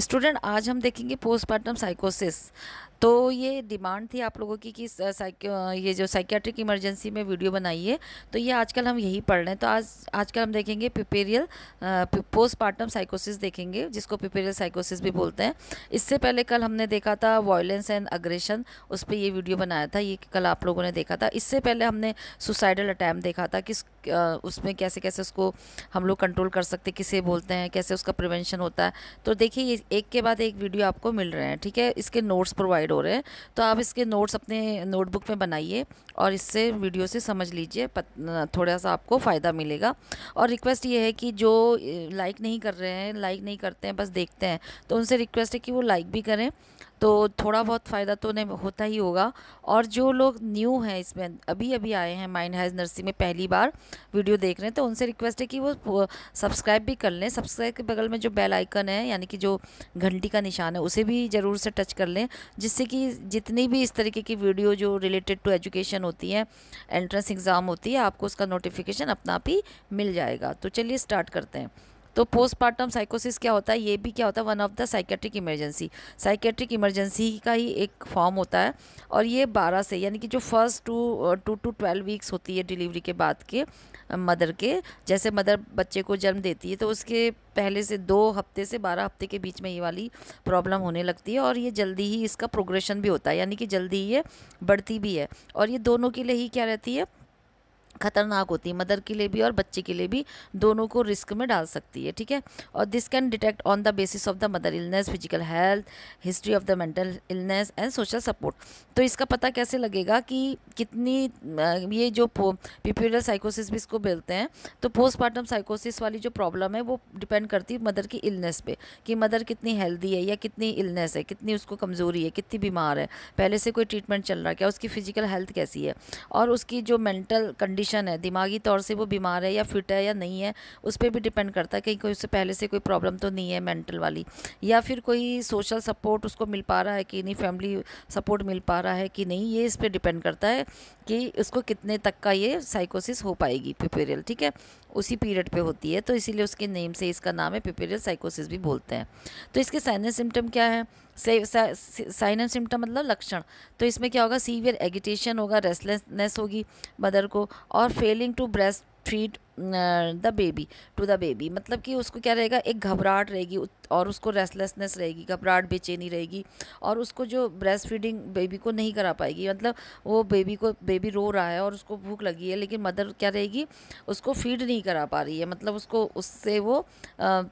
student आज हम देखेंगे पोस्टमार्टम साइकोसिस तो ये डिमांड थी आप लोगों की कि ये जो साइकियाट्रिक इमरजेंसी में वीडियो बनाइए तो ये आजकल हम यही पढ़ रहे हैं तो आज आजकल हम देखेंगे पिपेरियल पोस्टमार्टम साइकोसिस देखेंगे जिसको पिपेरियल साइकोसिस भी बोलते हैं इससे पहले कल हमने देखा था वायलेंस एंड अग्रेशन उस पर ये वीडियो बनाया था ये कल आप लोगों ने देखा था इससे पहले हमने सुसाइडल अटैम्प देखा था कि उसमें कैसे कैसे उसको हम लोग कंट्रोल कर सकते किसे बोलते हैं कैसे उसका प्रिवेंशन होता है तो देखिए ये एक के बाद एक वीडियो आपको मिल रहे हैं ठीक है इसके नोट्स प्रोवाइड हो रहे हैं तो आप इसके नोट्स अपने नोटबुक में बनाइए और इससे वीडियो से समझ लीजिए थोड़ा सा आपको फ़ायदा मिलेगा और रिक्वेस्ट ये है कि जो लाइक नहीं कर रहे हैं लाइक नहीं करते हैं बस देखते हैं तो उनसे रिक्वेस्ट है कि वो लाइक भी करें तो थोड़ा बहुत फ़ायदा तो उन्हें होता ही होगा और जो लोग न्यू हैं इसमें अभी अभी आए हैं माइंड हैज़ नर्सरी में पहली बार वीडियो देख रहे हैं तो उनसे रिक्वेस्ट है कि वो सब्सक्राइब भी कर लें सब्सक्राइब के बगल में जो बेल आइकन है यानी कि जो घंटी का निशान है उसे भी ज़रूर से टच कर लें जिससे कि जितनी भी इस तरीके की वीडियो जो रिलेटेड टू एजुकेशन होती है एंट्रेंस एग्ज़ाम होती है आपको उसका नोटिफिकेशन अपना आप ही मिल जाएगा तो चलिए स्टार्ट करते हैं तो पोस्टमार्टम साइकोसिस क्या होता है ये भी क्या होता है one of the psychiatric emergency psychiatric emergency का ही एक फॉर्म होता है और ये बारह से यानी कि जो first two two two twelve weeks होती है डिलीवरी के बाद के मदर के जैसे मदर बच्चे को जन्म देती है तो उसके पहले से दो हफ्ते से बारह हफ्ते के बीच में ये वाली प्रॉब्लम होने लगती है और ये जल्दी ही इसका प्रोग्रेशन भी होता है यानी कि जल्दी ये बढ़ती भी है और ये दोनों के लिए ही क्या रहती है खतरनाक होती है मदर के लिए भी और बच्चे के लिए भी दोनों को रिस्क में डाल सकती है ठीक है और this can detect on the basis of the mother illness physical health history of the mental illness and social support तो इसका पता कैसे लगेगा कि कितनी ये जो पिप्यूलर साइकोसिस भी इसको बोलते हैं तो पोस्टमार्टम साइकोसिस वाली जो प्रॉब्लम है वो डिपेंड करती है मदर की इलनेस पे कि मदर कितनी हेल्दी है या कितनी इलनेस है कितनी उसको कमज़ोरी है कितनी बीमार है पहले से कोई ट्रीटमेंट चल रहा है क्या उसकी फ़िज़िकल हेल्थ कैसी है और उसकी जो मेंटल कंडीशन कंडीशन है दिमागी तौर से वो बीमार है या फिट है या नहीं है उस पर भी डिपेंड करता है कहीं कोई उससे पहले से कोई प्रॉब्लम तो नहीं है मेंटल वाली या फिर कोई सोशल सपोर्ट उसको मिल पा रहा है कि नहीं फैमिली सपोर्ट मिल पा रहा है कि नहीं ये इस पर डिपेंड करता है कि उसको कितने तक का ये साइकोसिस हो पाएगी पिपेरियल ठीक है उसी पीरियड पे होती है तो इसीलिए उसके नेम से इसका नाम है पिपेरियल साइकोसिस भी बोलते हैं तो इसके साइनस सिम्टम क्या है साइन एंड सिम्टम मतलब लक्षण तो इसमें क्या होगा सीवियर एगिटेशन होगा रेस्टलेसनेस होगी मदर को और failing to breast feed the baby to the baby मतलब कि उसको क्या रहेगा एक घबराहट रहेगी और उसको रेस्टलेसनेस रहेगी घबराहट बेचैनी रहेगी और उसको जो ब्रेस्ट फीडिंग बेबी को नहीं करा पाएगी मतलब वो बेबी को बेबी रो रहा है और उसको भूख लगी है लेकिन मदर क्या रहेगी उसको फीड नहीं करा पा रही है मतलब उसको उससे वो आ,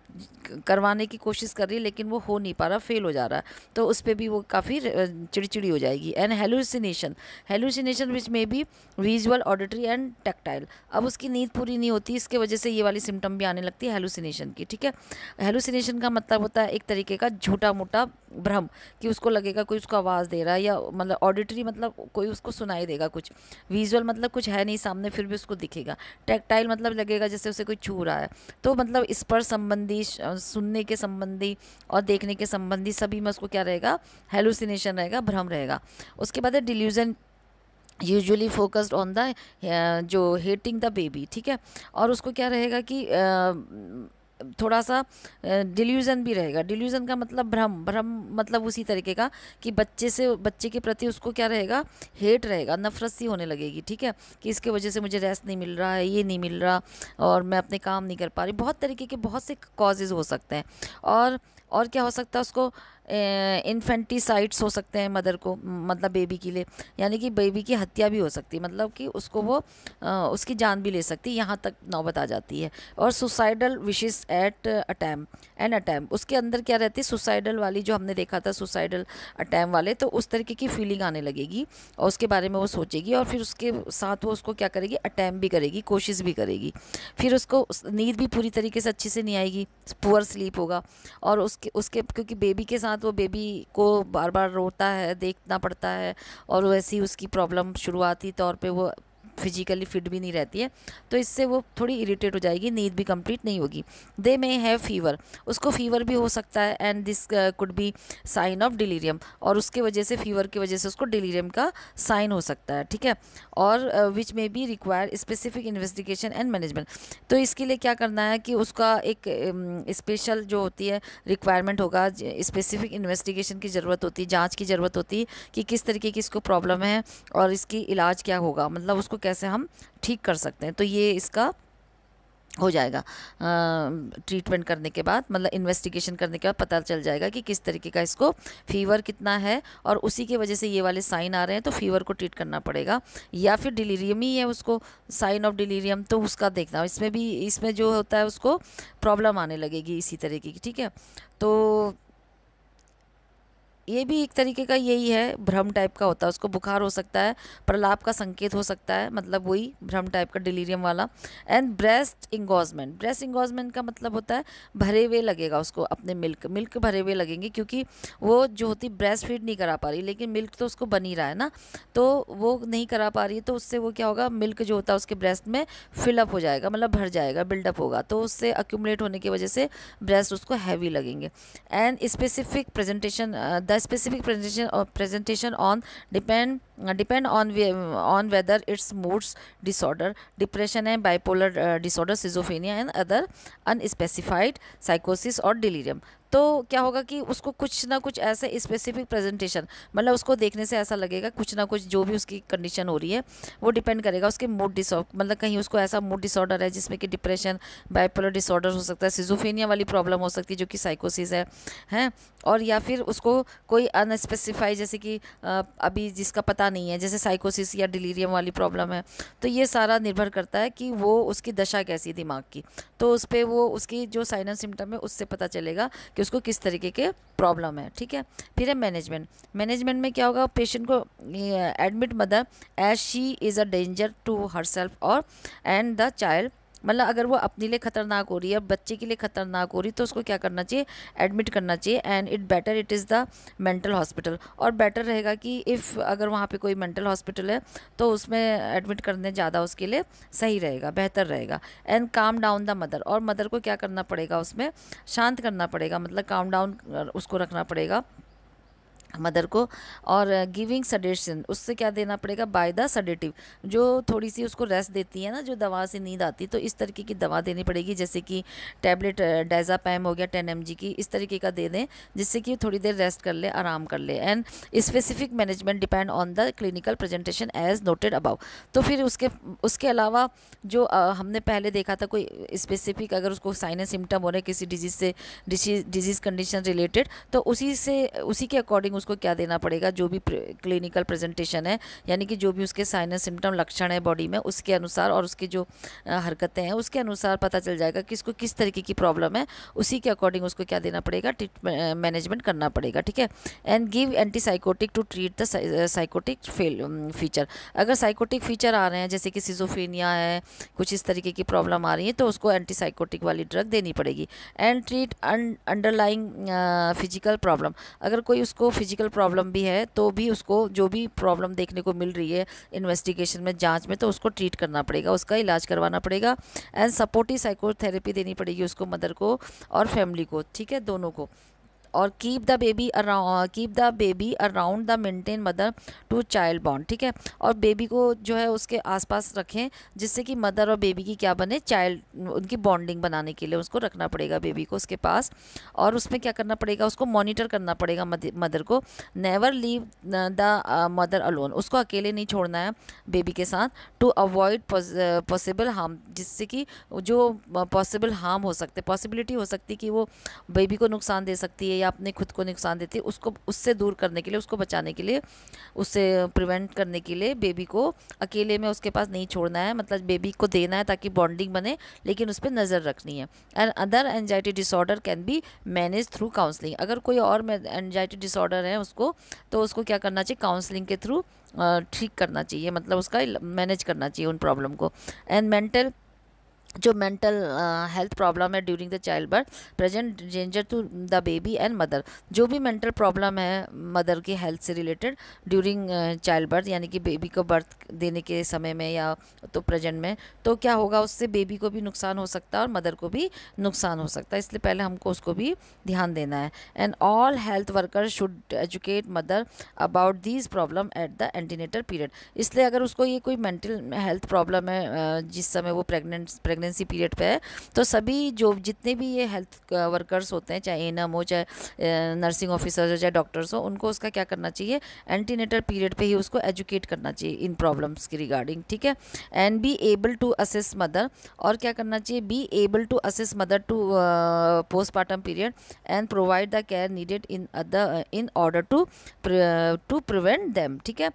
करवाने की कोशिश कर रही है लेकिन वो हो नहीं पा रहा फेल हो जा रहा है तो उस पर भी वो काफ़ी चिड़चिड़ी हो जाएगी and hallucination hallucination which may be visual auditory and tactile अब उसकी नींद पूरी नहीं नहीं होती इसके वजह से ये वाली सिम्टम भी आने लगती है हेलुसिनेशन की ठीक है हेलुसिनेशन का मतलब होता है एक तरीके का झूठा मोटा भ्रम कि उसको लगेगा कोई उसको आवाज़ दे रहा है या मतलब ऑडिटरी मतलब कोई उसको सुनाई देगा कुछ विजुअल मतलब कुछ है नहीं सामने फिर भी उसको दिखेगा टैक्टाइल मतलब लगेगा जैसे उसे कोई छू रहा है तो मतलब इस पर संबंधी सुनने के संबंधी और देखने के संबंधी सभी में उसको क्या रहेगा हेलुसिनेशन रहेगा भ्रम रहेगा उसके बाद है delusion usually focused on the जो हेटिंग द बेबी ठीक है और उसको क्या रहेगा कि uh, थोड़ा सा डिल्यूज़न भी रहेगा डिल्यूज़न का मतलब भ्रम भ्रम मतलब उसी तरीके का कि बच्चे से बच्चे के प्रति उसको क्या रहेगा हेट रहेगा नफरत सी होने लगेगी ठीक है कि इसके वजह से मुझे रेस्ट नहीं मिल रहा है ये नहीं मिल रहा और मैं अपने काम नहीं कर पा रही बहुत तरीके के बहुत से कॉजेज़ हो सकते हैं और और क्या हो सकता है उसको इन्फेंटिसाइड्स हो सकते हैं मदर को मतलब बेबी के लिए यानी कि बेबी की हत्या भी हो सकती है मतलब कि उसको वो आ, उसकी जान भी ले सकती है यहाँ तक नौबत आ जाती है और suicidal wishes at attempt an attempt उसके अंदर क्या रहती है सुसाइडल वाली जो हमने देखा था सुसाइडल अटैम वाले तो उस तरीके की फीलिंग आने लगेगी और उसके बारे में वो सोचेगी और फिर उसके साथ वो उसको क्या करेगी अटैम भी करेगी कोशिश भी करेगी फिर उसको नींद भी पूरी तरीके से अच्छे से नहीं आएगी पुअर स्लीप होगा और उसके उसके क्योंकि बेबी के साथ तो बेबी को बार बार रोता है देखना पड़ता है और वैसे ही उसकी प्रॉब्लम शुरुआती तौर पे वो फिजिकली फिट भी नहीं रहती है तो इससे वो थोड़ी इरीटेट हो जाएगी नींद भी कम्प्लीट नहीं होगी दे मे हैव फीवर उसको फीवर भी हो सकता है and this could be sign of delirium और उसके वजह से फीवर की वजह से उसको डिलीरियम का साइन हो सकता है ठीक है और which may be require specific investigation and management तो इसके लिए क्या करना है कि उसका एक स्पेशल um, जो होती है रिक्वायरमेंट होगा स्पेसिफिक इन्वेस्टिगेशन की ज़रूरत होती है जाँच की ज़रूरत होती है कि किस तरीके की इसको प्रॉब्लम है और इसकी इलाज क्या होगा मतलब उसको कैसे हम ठीक कर सकते हैं तो ये इसका हो जाएगा ट्रीटमेंट करने के बाद मतलब इन्वेस्टिगेशन करने के बाद पता चल जाएगा कि किस तरीके का इसको फीवर कितना है और उसी की वजह से ये वाले साइन आ रहे हैं तो फीवर को ट्रीट करना पड़ेगा या फिर डिलीरियम ही है उसको साइन ऑफ डिलीरियम तो उसका देखना इसमें भी इसमें जो होता है उसको प्रॉब्लम आने लगेगी इसी तरीके की ठीक है तो ये भी एक तरीके का यही है भ्रम टाइप का होता है उसको बुखार हो सकता है प्रलाप का संकेत हो सकता है मतलब वही भ्रम टाइप का डिलीरियम वाला and breast engorgement breast engorgement का मतलब होता है भरे हुए लगेगा उसको अपने मिल्क मिल्क भरे हुए लगेंगे क्योंकि वो जो होती ब्रेस्ट फीड नहीं करा पा रही लेकिन मिल्क तो उसको बनी रहा है ना तो वो नहीं करा पा रही है तो उससे वो क्या होगा मिल्क जो होता है उसके ब्रेस्ट में फिलअप हो जाएगा मतलब भर जाएगा बिल्डअप होगा तो उससे अक्यूमलेट होने की वजह से ब्रेस्ट उसको हैवी लगेंगे and specific presentation the specific presentation or uh, presentation on depend uh, depend on uh, on whether it's moods disorder depression and bipolar disorder schizophrenia and other unspecified psychosis or delirium तो क्या होगा कि उसको कुछ ना कुछ ऐसे specific presentation मतलब उसको देखने से ऐसा लगेगा कुछ ना कुछ जो भी उसकी कंडीशन हो रही है वो डिपेंड करेगा उसके मूड डिसऑर्डर मतलब कहीं उसको ऐसा मूड डिसऑर्डर है जिसमें कि डिप्रेशन बाइपोलर डिसऑर्डर हो सकता है सिजोफेनिया वाली प्रॉब्लम हो सकती है जो कि साइकोसिस है हैं और या फिर उसको कोई अनस्पेसिफाई जैसे कि अभी जिसका पता नहीं है जैसे साइकोसिस या डिलीरियम वाली प्रॉब्लम है तो ये सारा निर्भर करता है कि वो उसकी दशा कैसी दिमाग की तो उस पर वो उसकी जो साइनस सिम्टम है उससे पता चलेगा कि उसको किस तरीके के प्रॉब्लम है ठीक है फिर है मैनेजमेंट मैनेजमेंट में क्या होगा पेशेंट को admit mother as she is a danger to her self और एंड द चाइल्ड मतलब अगर वो अपने लिए ख़तरनाक हो रही है बच्चे के लिए ख़तरनाक हो रही तो उसको क्या करना चाहिए एडमिट करना चाहिए and it better it is the mental hospital और बेटर रहेगा कि इफ़ अगर वहाँ पे कोई मेंटल हॉस्पिटल है तो उसमें एडमिट करने ज़्यादा उसके लिए सही रहेगा बेहतर रहेगा and calm down the mother और मदर को क्या करना पड़ेगा उसमें शांत करना पड़ेगा मतलब काम डाउन उसको रखना पड़ेगा मदर को और गिविंग सडेशन उससे क्या देना पड़ेगा बाय द सडेटिव जो थोड़ी सी उसको रेस्ट देती है ना जो दवा से नींद आती तो इस तरीके की दवा देनी पड़ेगी जैसे कि टैबलेट डाइजापैम हो गया टेन एम की इस तरीके का दे दें जिससे कि थोड़ी देर रेस्ट कर ले आराम कर ले and specific management depend on the clinical presentation as noted about तो फिर उसके उसके अलावा जो आ, हमने पहले देखा था कोई स्पेसिफिक अगर उसको साइन एंड सिम्टम हो रहे किसी डिजीज़ से डिजीज़ कंडीशन रिलेटेड तो उसी से उसी के अकॉर्डिंग उसको क्या देना पड़ेगा जो भी क्लिनिकल प्रेजेंटेशन है यानी कि जो भी उसके साइन एंड सिम्टम लक्षण है बॉडी में उसके अनुसार और उसके जो हरकतें हैं उसके अनुसार पता चल जाएगा कि इसको किस तरीके की प्रॉब्लम है उसी के अकॉर्डिंग उसको क्या देना पड़ेगा मैनेजमेंट करना पड़ेगा ठीक है and give anti psychotic to treat the psychotic feature अगर साइकोटिक फीचर आ रहे हैं जैसे कि सिजोफीनिया है कुछ इस तरीके की प्रॉब्लम आ रही है तो उसको एंटी साइकोटिक वाली ड्रग देनी पड़ेगी and treat underlying physical problem अगर कोई उसको फिजिकल फिजिकल प्रॉब्लम भी है तो भी उसको जो भी प्रॉब्लम देखने को मिल रही है इन्वेस्टिगेशन में जाँच में तो उसको ट्रीट करना पड़ेगा उसका इलाज करवाना पड़ेगा एंड सपोर्टिव साइकोथेरेपी देनी पड़ेगी उसको मदर को और फैमिली को ठीक है दोनों को और keep the baby around keep the baby around the maintain mother to child bond ठीक है और बेबी को जो है उसके आसपास रखें जिससे कि मदर और बेबी की क्या बने चाइल्ड उनकी बॉन्डिंग बनाने के लिए उसको रखना पड़ेगा बेबी को उसके पास और उसमें क्या करना पड़ेगा उसको मॉनिटर करना पड़ेगा मदर को never leave the mother alone उसको अकेले नहीं छोड़ना है बेबी के साथ टू अवॉइड पॉसिबल हार्म जिससे कि जो पॉसिबल uh, हार्म हो सकते पॉसिबिलिटी हो सकती है कि वो बेबी को नुकसान दे सकती है या अपने खुद को नुकसान देती है उसको उससे दूर करने के लिए उसको बचाने के लिए उससे प्रिवेंट करने के लिए बेबी को अकेले में उसके पास नहीं छोड़ना है मतलब बेबी को देना है ताकि बॉन्डिंग बने लेकिन उस पर नज़र रखनी है and other anxiety disorder can be manage through counselling अगर कोई और एनजाइटी डिसऑर्डर है उसको तो उसको क्या करना चाहिए काउंसलिंग के थ्रू ठीक करना चाहिए मतलब उसका मैनेज करना चाहिए उन प्रॉब्लम को एंड मेंटल जो मेंटल हेल्थ प्रॉब्लम है during the child birth present danger to the baby and mother जो भी मेंटल प्रॉब्लम है मदर की हेल्थ से रिलेटेड ड्यूरिंग चाइल्ड बर्थ यानी कि बेबी को बर्थ देने के समय में या तो प्रेजेंट में तो क्या होगा उससे बेबी को भी नुकसान हो सकता है और मदर को भी नुकसान हो सकता है इसलिए पहले हमको उसको भी ध्यान देना है and all health worker should educate mother about these problem at the antenatal period इसलिए अगर उसको ये कोई मेंटल हेल्थ प्रॉब्लम है जिस समय वो प्रेगनेंट प्रेगनेंसी पीरियड पे है तो सभी जो जितने भी ये हेल्थ वर्कर्स होते हैं चाहे एनम हो चाहे नर्सिंग ऑफिसर्स हो चाहे डॉक्टर्स हो उनको उसका क्या करना चाहिए एंटीनेटर पीरियड पे ही उसको एजुकेट करना चाहिए इन प्रॉब्लम्स की रिगार्डिंग ठीक है and be able to assist mother और क्या करना चाहिए be able to assist mother to postmortem period and provide the care needed in other in order to to prevent them ठीक है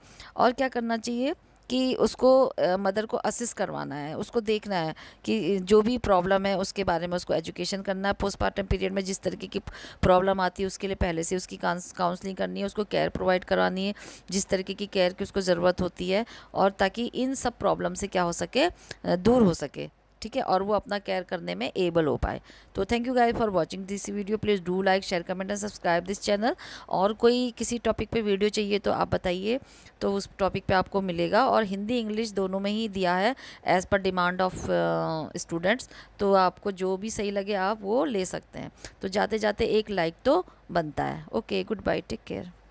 और क्या करना चाहिए कि उसको मदर को असिस्ट करवाना है उसको देखना है कि जो भी प्रॉब्लम है उसके बारे में उसको एजुकेशन करना है पोस्टमार्टम पीरियड में जिस तरीके की प्रॉब्लम आती है उसके लिए पहले से उसकी काउंसलिंग करनी है उसको केयर प्रोवाइड करवानी है जिस तरीके की केयर की उसको ज़रूरत होती है और ताकि इन सब प्रॉब्लम से क्या हो सके दूर हो सके ठीक है और वो अपना केयर करने में एबल हो पाए तो thank you guys for watching this video please do like share comment and subscribe this channel और कोई किसी टॉपिक पे वीडियो चाहिए तो आप बताइए तो उस टॉपिक पे आपको मिलेगा और हिंदी इंग्लिश दोनों में ही दिया है as per demand of students तो आपको जो भी सही लगे आप वो ले सकते हैं तो जाते जाते एक लाइक तो बनता है okay good bye take care